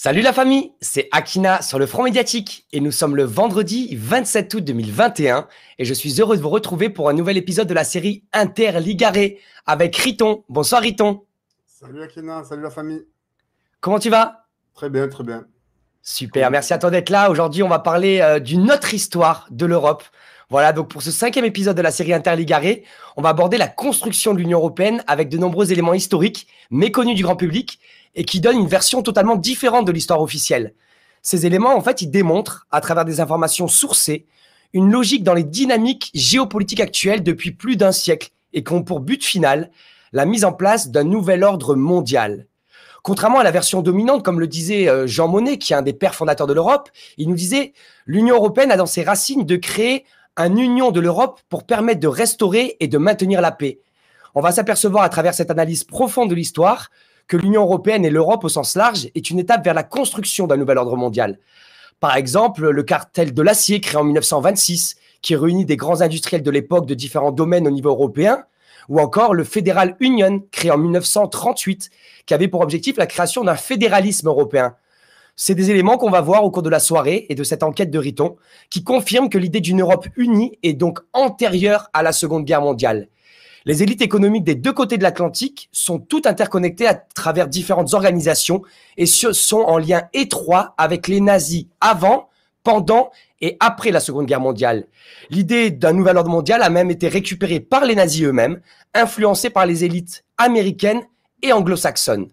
Salut la famille, c'est Akina sur le front médiatique et nous sommes le vendredi 27 août 2021 et je suis heureux de vous retrouver pour un nouvel épisode de la série Interligaré avec Riton. Bonsoir Riton. Salut Akina, salut la famille. Comment tu vas Très bien, très bien. Super, merci à toi d'être là. Aujourd'hui, on va parler euh, d'une autre histoire de l'Europe. Voilà, donc pour ce cinquième épisode de la série Interligaré, on va aborder la construction de l'Union européenne avec de nombreux éléments historiques méconnus du grand public, et qui donne une version totalement différente de l'histoire officielle. Ces éléments, en fait, ils démontrent, à travers des informations sourcées, une logique dans les dynamiques géopolitiques actuelles depuis plus d'un siècle et qui ont pour but final la mise en place d'un nouvel ordre mondial. Contrairement à la version dominante, comme le disait euh, Jean Monnet, qui est un des pères fondateurs de l'Europe, il nous disait l'Union européenne a dans ses racines de créer un union de l'Europe pour permettre de restaurer et de maintenir la paix. On va s'apercevoir à travers cette analyse profonde de l'histoire que l'Union européenne et l'Europe au sens large est une étape vers la construction d'un nouvel ordre mondial. Par exemple, le cartel de l'acier créé en 1926, qui réunit des grands industriels de l'époque de différents domaines au niveau européen, ou encore le Federal Union, créé en 1938, qui avait pour objectif la création d'un fédéralisme européen. C'est des éléments qu'on va voir au cours de la soirée et de cette enquête de Riton, qui confirment que l'idée d'une Europe unie est donc antérieure à la Seconde Guerre mondiale. Les élites économiques des deux côtés de l'Atlantique sont toutes interconnectées à travers différentes organisations et sont en lien étroit avec les nazis avant, pendant et après la Seconde Guerre mondiale. L'idée d'un nouvel ordre mondial a même été récupérée par les nazis eux-mêmes, influencée par les élites américaines et anglo-saxonnes.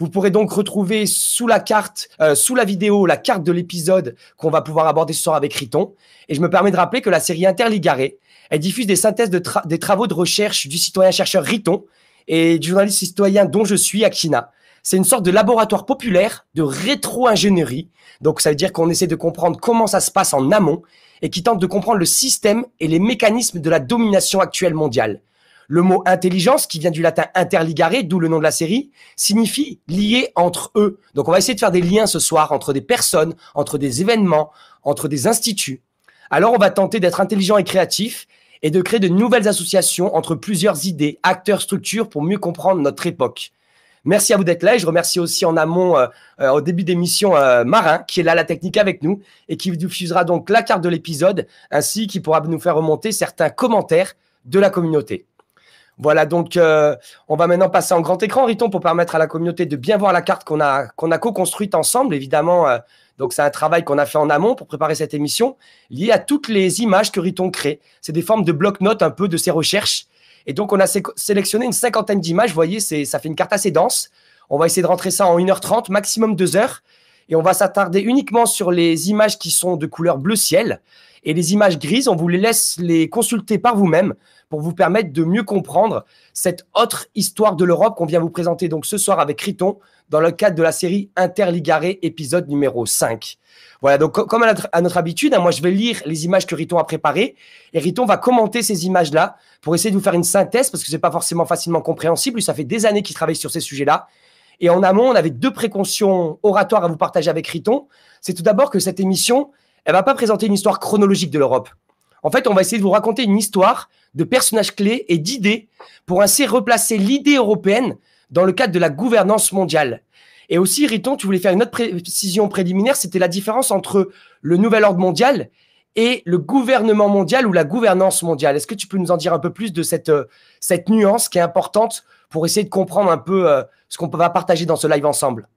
Vous pourrez donc retrouver sous la carte, euh, sous la vidéo, la carte de l'épisode qu'on va pouvoir aborder ce soir avec Riton. Et je me permets de rappeler que la série Interligaré, elle diffuse des synthèses de des travaux de recherche du citoyen-chercheur Riton et du journaliste citoyen dont je suis, Akina. C'est une sorte de laboratoire populaire de rétro-ingénierie. Donc ça veut dire qu'on essaie de comprendre comment ça se passe en amont et qui tente de comprendre le système et les mécanismes de la domination actuelle mondiale. Le mot intelligence, qui vient du latin interligare, d'où le nom de la série, signifie lier entre eux. Donc on va essayer de faire des liens ce soir entre des personnes, entre des événements, entre des instituts. Alors on va tenter d'être intelligent et créatif et de créer de nouvelles associations entre plusieurs idées, acteurs, structures pour mieux comprendre notre époque. Merci à vous d'être là et je remercie aussi en amont, euh, euh, au début d'émission, euh, Marin qui est là à la technique avec nous et qui diffusera donc la carte de l'épisode ainsi qu'il pourra nous faire remonter certains commentaires de la communauté. Voilà, donc euh, on va maintenant passer en grand écran, Riton, pour permettre à la communauté de bien voir la carte qu'on a, qu'on a co-construite ensemble, évidemment. Euh, donc c'est un travail qu'on a fait en amont pour préparer cette émission, lié à toutes les images que Riton crée. C'est des formes de bloc-notes un peu de ses recherches. Et donc on a sélectionné une cinquantaine d'images, vous voyez, ça fait une carte assez dense. On va essayer de rentrer ça en 1h30, maximum 2 heures et on va s'attarder uniquement sur les images qui sont de couleur bleu ciel. Et les images grises, on vous laisse les consulter par vous-même pour vous permettre de mieux comprendre cette autre histoire de l'Europe qu'on vient vous présenter donc ce soir avec Riton dans le cadre de la série Interligaré, épisode numéro 5. Voilà, donc comme à notre, habitude, hein, moi je vais lire les images que Riton a préparées et Riton va commenter ces images-là pour essayer de vous faire une synthèse parce que ce n'est pas forcément facilement compréhensible. Ça fait des années qu'il travaille sur ces sujets-là et en amont, on avait deux précautions oratoires à vous partager avec Riton. C'est tout d'abord que cette émission, elle va pas présenter une histoire chronologique de l'Europe. En fait, on va essayer de vous raconter une histoire de personnages clés et d'idées pour ainsi replacer l'idée européenne dans le cadre de la gouvernance mondiale. Et aussi, Riton, tu voulais faire une autre précision préliminaire, c'était la différence entre le nouvel ordre mondial et le gouvernement mondial ou la gouvernance mondiale. Est-ce que tu peux nous en dire un peu plus de cette, euh, cette nuance qui est importante pour essayer de comprendre un peu euh, ce qu'on va partager dans ce live ensemble.